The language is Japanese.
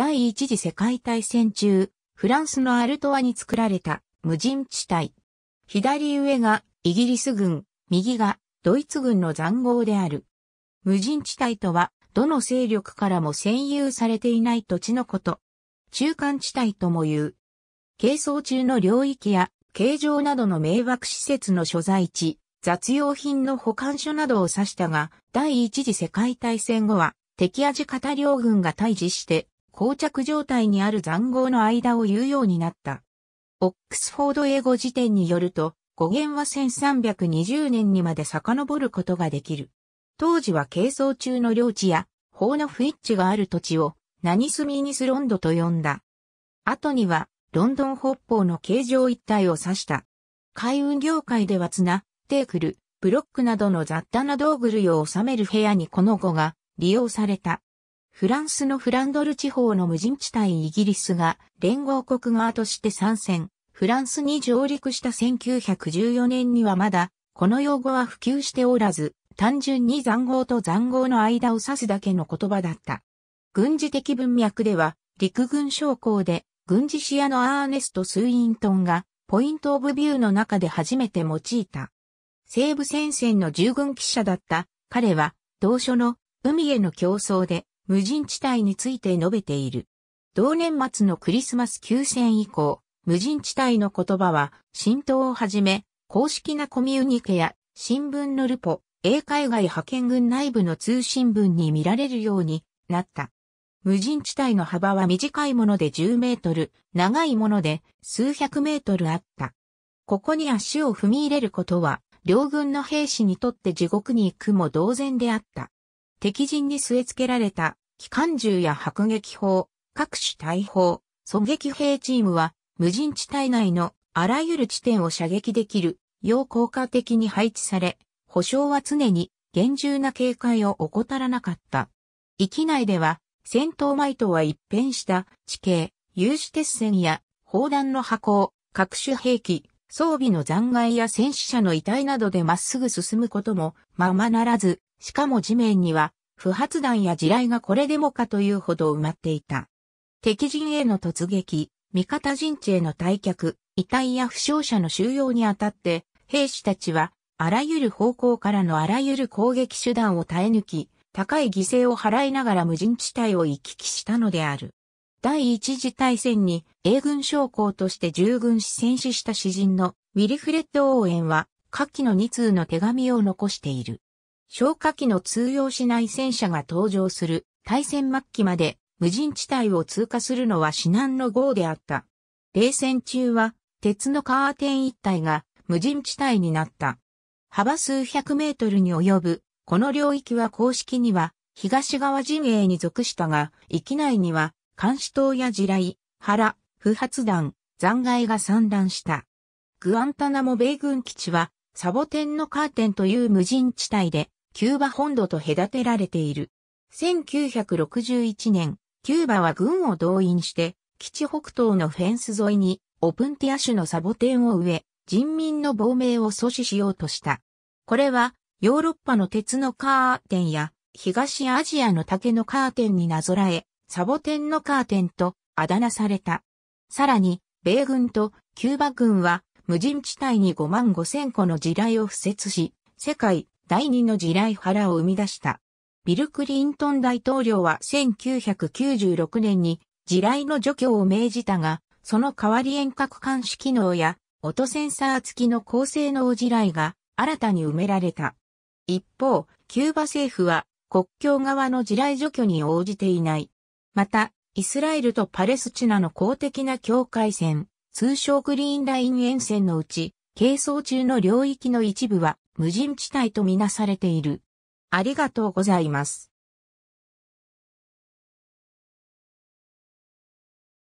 第一次世界大戦中、フランスのアルトワに作られた無人地帯。左上がイギリス軍、右がドイツ軍の残壕である。無人地帯とは、どの勢力からも占有されていない土地のこと。中間地帯とも言う。軽装中の領域や、形状などの迷惑施設の所在地、雑用品の保管所などを指したが、第一次世界大戦後は、敵味方両軍が対峙して、膠着状態にある残壕の間を言うようになった。オックスフォード英語辞典によると、語源は1320年にまで遡ることができる。当時は係争中の領地や、法の不一致がある土地を、何スミーニスロンドと呼んだ。後には、ロンドン北方の形状一帯を指した。海運業界では綱、テークル、ブロックなどの雑多な道具類を収める部屋にこの語が利用された。フランスのフランドル地方の無人地帯イギリスが連合国側として参戦、フランスに上陸した1914年にはまだ、この用語は普及しておらず、単純に残号と残号の間を指すだけの言葉だった。軍事的文脈では、陸軍将校で、軍事視野のアーネスト・スウイントンが、ポイント・オブ・ビューの中で初めて用いた。西部戦線の従軍記者だった、彼は、同書の、海への競争で、無人地帯について述べている。同年末のクリスマス休戦以降、無人地帯の言葉は、浸透をはじめ、公式なコミュニケや新聞のルポ、英海外派遣軍内部の通信文に見られるようになった。無人地帯の幅は短いもので10メートル、長いもので数百メートルあった。ここに足を踏み入れることは、両軍の兵士にとって地獄に行くも同然であった。敵陣に据え付けられた、機関銃や迫撃砲、各種大砲、狙撃兵チームは、無人地帯内のあらゆる地点を射撃できる、よう効果的に配置され、保障は常に厳重な警戒を怠らなかった。域内では、戦闘前とは一変した地形、有刺鉄線や砲弾の箱、行、各種兵器、装備の残骸や戦死者の遺体などでまっすぐ進むこともままならず、しかも地面には不発弾や地雷がこれでもかというほど埋まっていた。敵陣への突撃、味方陣地への退却、遺体や負傷者の収容にあたって、兵士たちは、あらゆる方向からのあらゆる攻撃手段を耐え抜き、高い犠牲を払いながら無人地帯を行き来したのである。第一次大戦に英軍将校として従軍し戦死した詩人のウィリフレッド・オーエンは、下記の2通の手紙を残している。消火器の通用しない戦車が登場する大戦末期まで無人地帯を通過するのは至難の号であった。冷戦中は鉄のカーテン一帯が無人地帯になった。幅数百メートルに及ぶこの領域は公式には東側陣営に属したが、域内には監視塔や地雷、腹、不発弾、残骸が散乱した。グアンタナモ米軍基地はサボテンのカーテンという無人地帯でキューバ本土と隔てられている。1961年、キューバは軍を動員して、基地北東のフェンス沿いに、オプンティア種のサボテンを植え、人民の亡命を阻止しようとした。これは、ヨーロッパの鉄のカーテンや、東アジアの竹のカーテンになぞらえ、サボテンのカーテンとあだ名された。さらに、米軍とキューバ軍は無人地帯に5万5千個の地雷を敷設し、世界第二の地雷腹を生み出した。ビル・クリントン大統領は1996年に地雷の除去を命じたが、その代わり遠隔監視機能や音センサー付きの高性能地雷が新たに埋められた。一方、キューバ政府は国境側の地雷除去に応じていない。また、イスラエルとパレスチナの公的な境界線、通称グリーンライン沿線のうち、係争中の領域の一部は無人地帯とみなされている。ありがとうございます。